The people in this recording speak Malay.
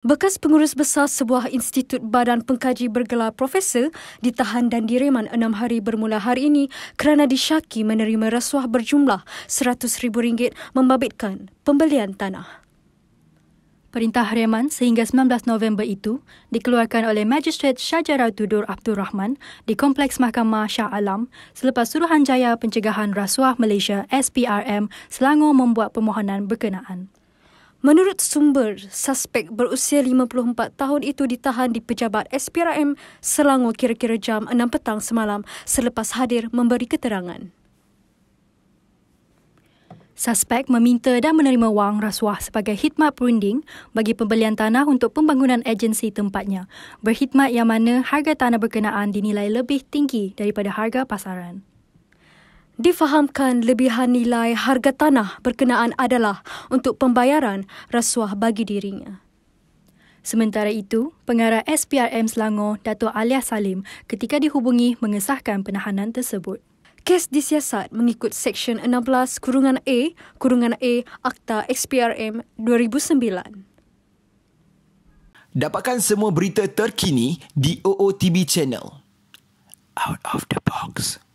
Bekas pengurus besar sebuah institut badan pengkaji bergelar profesor ditahan dan direman enam hari bermula hari ini kerana disyaki menerima rasuah berjumlah RM100,000 membabitkan pembelian tanah. Perintah reman sehingga 19 November itu dikeluarkan oleh Magistrate Syajarah Tudur Abdul Rahman di Kompleks Mahkamah Shah Alam selepas Suruhanjaya Pencegahan Rasuah Malaysia SPRM Selangor membuat permohonan berkenaan. Menurut sumber, suspek berusia 54 tahun itu ditahan di pejabat SPRM Selangor kira-kira jam 6 petang semalam selepas hadir memberi keterangan. Suspek meminta dan menerima wang rasuah sebagai khidmat perunding bagi pembelian tanah untuk pembangunan agensi tempatnya. Berkhidmat yang mana harga tanah berkenaan dinilai lebih tinggi daripada harga pasaran. Difahamkan lebihan nilai harga tanah berkenaan adalah untuk pembayaran rasuah bagi dirinya. Sementara itu, pengarah SPRM Selangor, Dato' Alia Salim ketika dihubungi mengesahkan penahanan tersebut. Kes disiasat mengikut Seksyen 16 Kurungan A, Kurungan A Akta SPRM 2009. Dapatkan semua berita terkini di OOTB Channel. Out of the box.